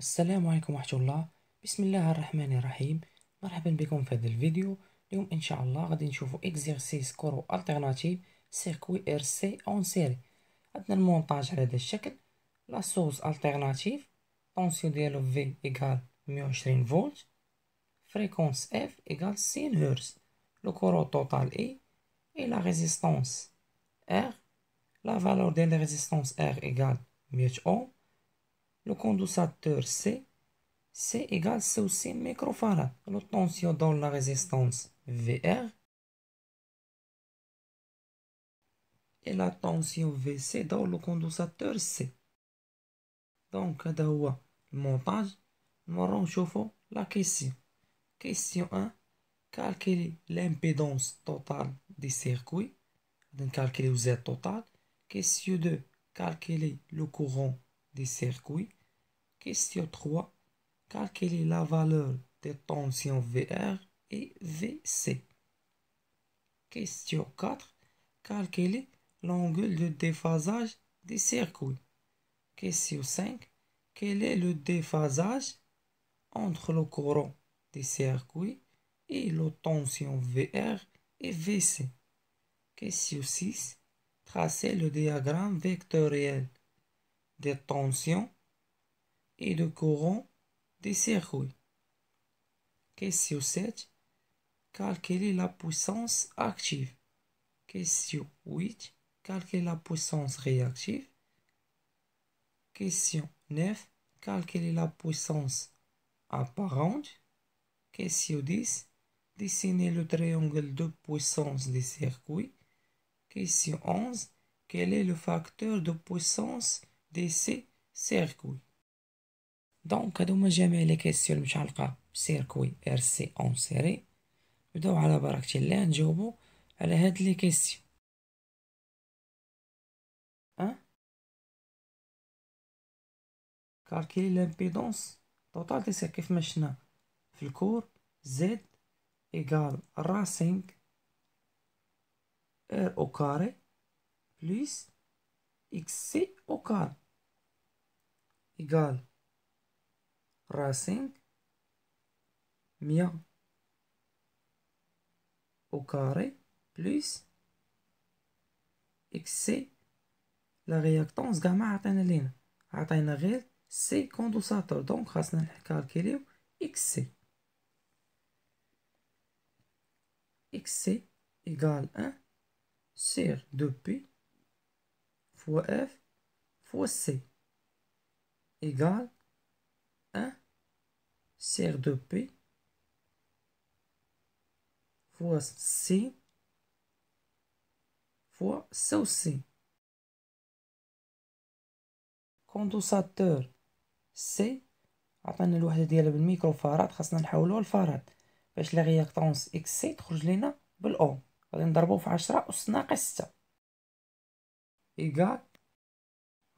السلام عليكم ورحمة الله بسم الله الرحمن الرحيم مرحبا بكم في هذا الفيديو اليوم ان شاء الله غادي نشوفوا اكزرسيس كورو الترناتيف سيركوي ار سي اون سيري عندنا المونتاج على هذا الشكل لا سورس الترناتيف طونسيون ديالو في ايكال 120 فولت فريكونس اف ايكال سين هرتز لو كورو توتال اي اي لا ريزيستانس ار لا فالور ديال ريزيستانس ار ايكال 100 اوم le condensateur C, C égale C microfarad. La tension dans la résistance VR et la tension VC dans le condensateur C. Donc, d'abord, le montage, nous réchauffons la question. Question 1, calculer l'impédance totale des circuits. Donc, calculer le Z total. Question 2, calculer le courant des circuits. Question 3. Calculez la valeur des tensions VR et VC. Question 4. Calculez l'angle de déphasage des circuits. Question 5. Quel est le déphasage entre le courant des circuits et la tension VR et VC Question 6. Tracez le diagramme vectoriel des tensions et le courant des circuits. Question 7. Calculer la puissance active. Question 8. Calculer la puissance réactive. Question 9. Calculer la puissance apparente. Question 10. Dessiner le triangle de puissance des circuits. Question 11. Quel est le facteur de puissance de ces circuits دونك هادو هما جميع لي كيسيون المتعلقه بسيركوي ار سي اون سيري نبداو على بركه الله نجاوبو على هاد لي كيسيون كالكيلي لامبيدونس طوطال ديسير كيف ما شفنا في الكور زد ايكال راسينغ ار او كاري بلس اكس سي او كاري ايكال راسينغ مية au carré plus xc لا رياكتونس كاع ما عطينا لينا عطينا غير سي كوندوساتور دونك خاصنا نكالكيليو إكس سي إيكال أن سير دو بي فوا إف فوا سي إيكال 1 serre de P fois C fois C aussi. كوندوساتور سي عطانا الوحده ديالها بالميكرو فاراد خاصنا نحولوها لفاراد باش لا رياكتونس اكس سي تخرج لينا بالاوم غادي نضربو في عشرة اس ناقص ستة ايكال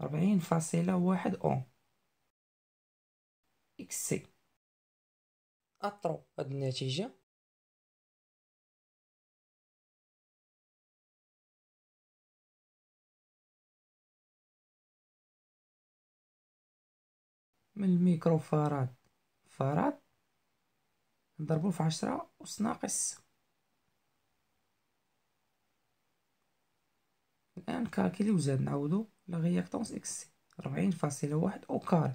ربعين فاصلة واحد اوم اكس سي اطرو هاد النتيجه من الميكرو فاراد فاراد نضربو في عشرة أس ناقص الآن كالكيلي وزاد نعودو لا إكس إكس ربعين فاصلة واحد أو كاري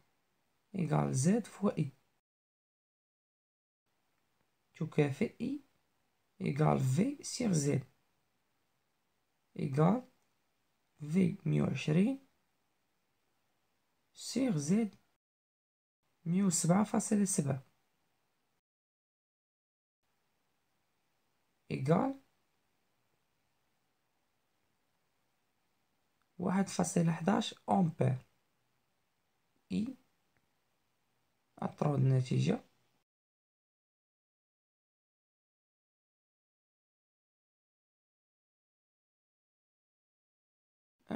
égale Z fois I تكافئ I égale V sur Z égale V 120 sur Z 107.7 إيجال واحد فاصل حداش أمبير إي À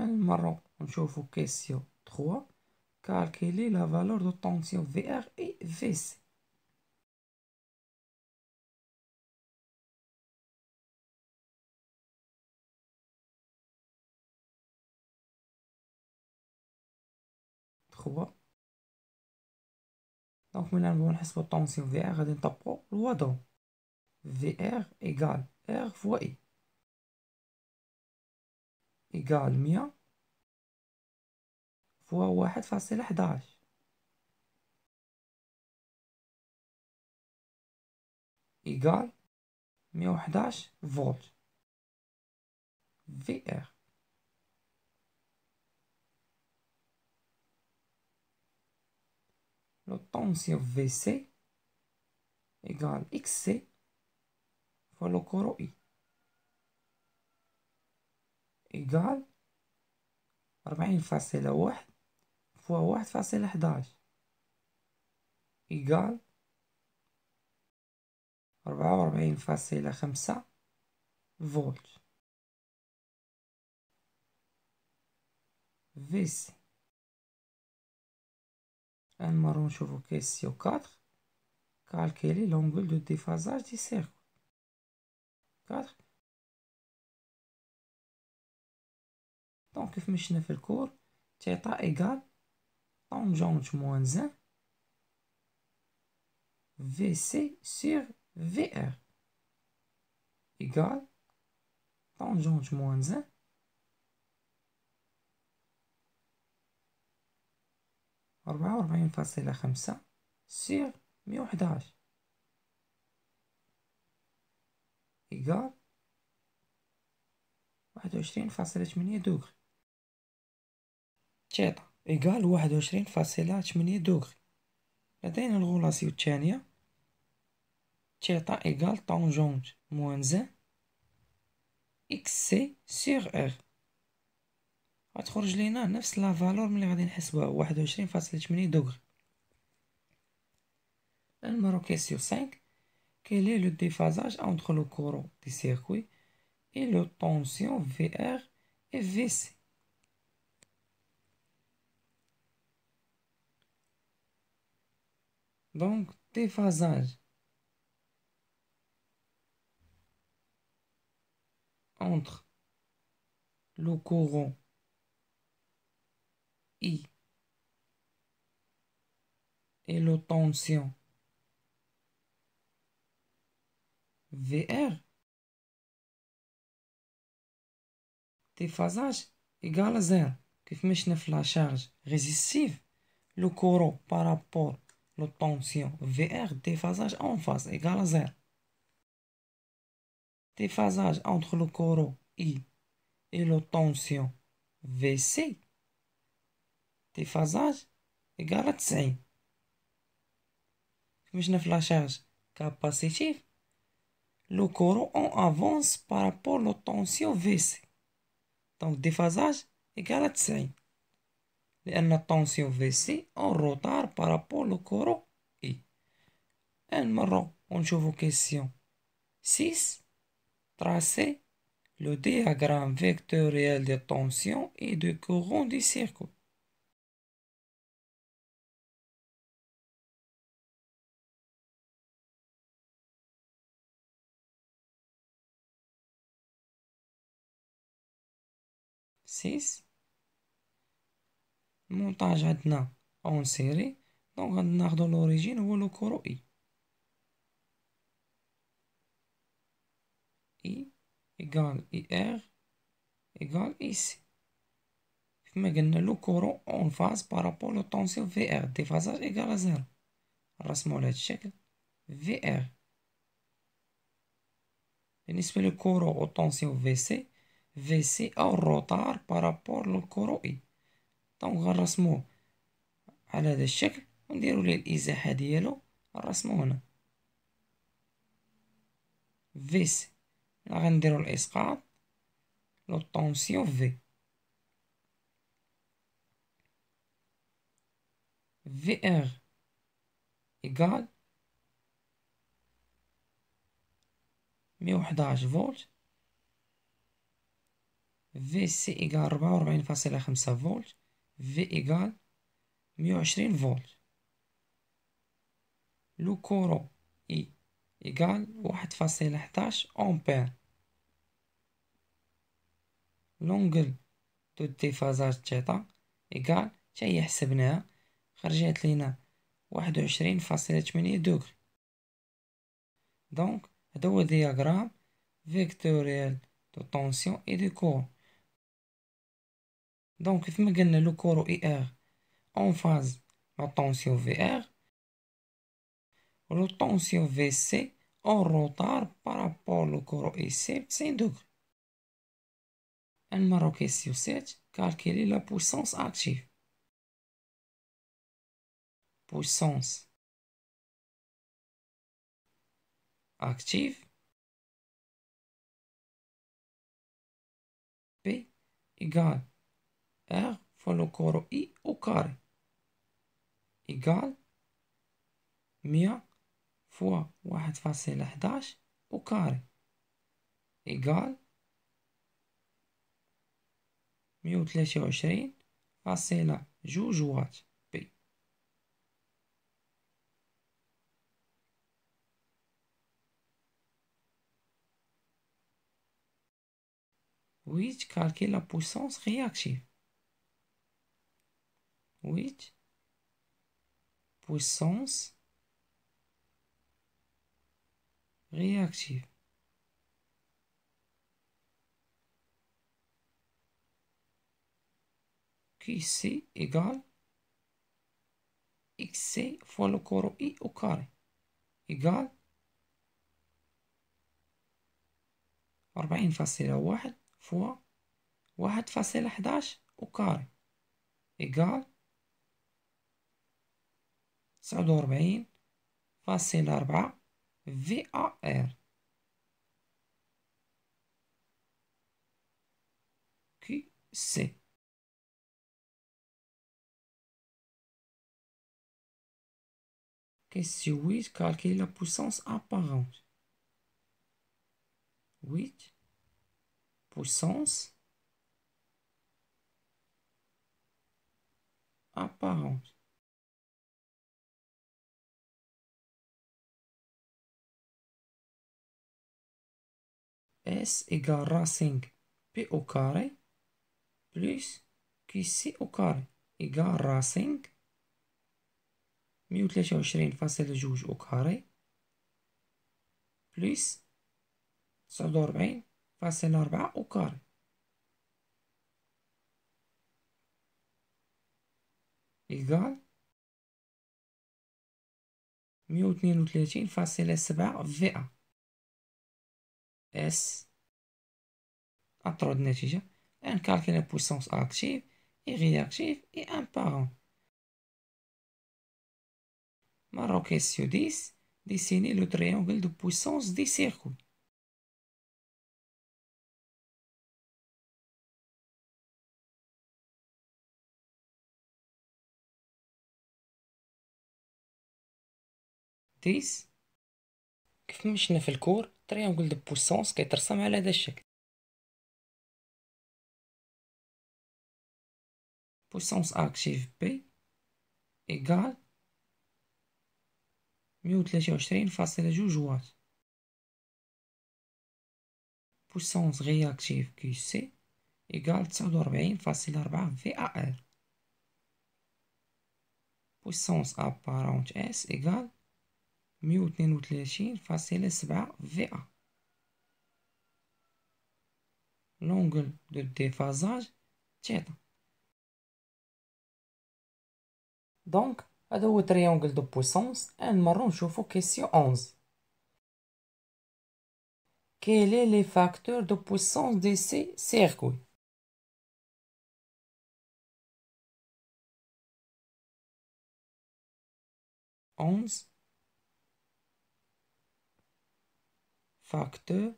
marron on chauffe la question trois. Calculer la valeur de tension VR et VC. دونك من نبغيو نحسبو الطونسيون في ار غادي نطبقو الوضع في ار ايكال ار فوا اي ايكال مية فوا واحد فاصل حداش ايكال مية وحداش فولت في ار لو طونسيون في سي إيكال إكس سي فلو لو كورو إي إيكال ربعين فاصلة واحد فوا واحد فاصلة حداش إيكال ربعة وربعين فاصلة خمسة فولت في سي غنمرو نشوفو كيسيو كاتر كالكيلي لونجول دو ديفازاج دي سيركو كاتر دونك كيف ما في الكور تيعطى ايكال طونجونت موان زان في سي سيغ في ار ايكال طونجونت موان زان أربعة وأربعين فاصلة خمسة سيغ مية وحداش إيكال واحد وعشرين فاصلة تمنية دوغري تيتا إيكال واحد وعشرين فاصلة تمنية دوغري لدينا الغولاسيو الثانية تيتا إيكال طونجونت موان زان إكس سي سيغ إغ on obtient la même valeur de ce que l'on est en train de calculer, 21.8°. En marquant sur 5, quel est le déphasage entre le courant du circuit et la tension VR et VC Donc, déphasage entre le courant I et tension VR déphasage égal à 0 que fais la charge résistive le courant par rapport à tension VR déphasage en phase égal à zéro. déphasage entre le courant I et tension VC déphasage égale à 5. Comme je ne la charge capacitive, le courant en avance par rapport à la tension VC. Donc déphasage égale à 5. Et la tension VC en retard par rapport au courant I. Et maintenant, on joue vos questions. 6. Tracer le diagramme vectoriel de tension et de courant du circuit. 6 montage est en série donc on a l'origine ou le courant I I égale I égale I C On le courant en phase par rapport au tension VR de phase égale 0 Réfléchissons V VR. On a le courant au tension VC في سي او الروتار بارابور اي دونك غنرسموه على هذا الشكل ونديرو ليه الازاحه ديالو نرسمو هنا سي هنا غنديرو الاسقاط لو طونسيون في في ار ايكال مية فولت في سي إيكال ربعة وربعين فاصلة خمسة فولت في إيكال مية وعشرين فولت لو كورو إي إيكال واحد فاصلة حداش أمبير لونجل دو ديفازاج تيتا إيكال تا هي حسبناها خرجت لينا واحد وعشرين فاصلة تمنية دوغل دونك هدا هو دياغرام فيكتوريال دو طونسيون إي دو كورو دونك كما قلنا لو كورو اي ار اون فاز مع طونسيون في ار لو طونسيون في سي اون روتار بارابور لو كورو اي سي بتسعين دوغري المرة كيسيو سات كالكيلي لا بويسونس اكتيف بويسونس اكتيف بي إيكال R fois le coro I au carré égale 100 fois 1.11 au carré égale 123 فاصلة جوج واط بي ويتكالكي لا بويسونس رياكتيف 8 puissance réactive. QC égale XC fois le corps I au carré égale أربعين فاصلة واحد فوا واحد فاصلة حداش au carré égale Ça وربعين فاصل أربعة في أ V.A.R. كي سي Question 8, calculer la puissance apparente. 8, puissance apparente. S égale racine P au carré e plus QC au carré égale racine 123.2 au carré بليس تسعود وربعين فاصل ربعة أو كاري إيكال مية واتنين وتلاتين فاصلة سبعة فئة اس نتيجة ان نكالكي بويسونس اكتيف اي غير اكتيف اي ان بارون مرة سيو ديس ديسيني لو تريونغل دو بويسونس دي سيركوي كيف ما شفنا في الكور تريانغول دو بوسونس كيترسم على هذا الشكل بوسونس اكتيف بي ايغال مية وتلاتة وعشرين فاصلة جوج واط بوسونس اكتيف كي سي ايغال تسعود وربعين فاصلة ربعة في ا ار بوسونس ابارونت اس ايغال Mieux nous les l'échine, face à VA. L'angle de déphasage, tchèta. Donc, à deux triangles de puissance, un marron chauffe aux sur 11. Quel est le facteur de puissance de ces circuits? 11. facteur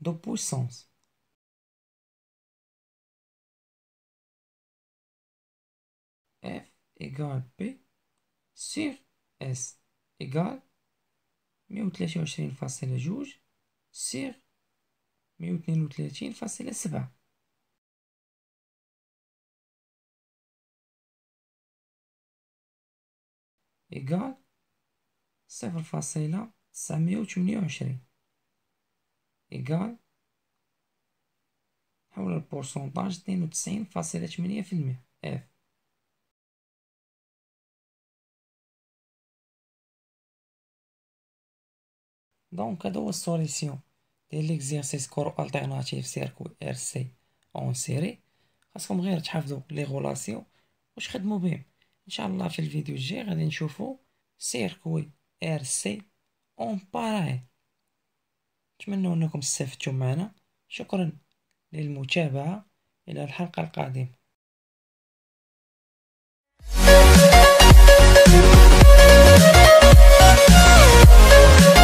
de puissance. F égale P sur S égale face à la 123.2 sur 1,32 face à la 132.7 égale صفر فاصلة تسعمية وثمانية وعشرين إيكال حول البورسونتاج اثنين وتسعين فاصلة ثمانية في المية إف دونك هذا هو السوليسيون ديال ليكزيرسيس كورو التيرناتيف سيركوي ار سي اون سيري خاصكم غير تحفظوا لي غولاسيون واش خدمو بهم ان شاء الله في الفيديو الجاي غادي نشوفو سيركوي سي اون باراي نتمنى انكم استفدتم معنا شكرا للمتابعة الى الحلقة القادمة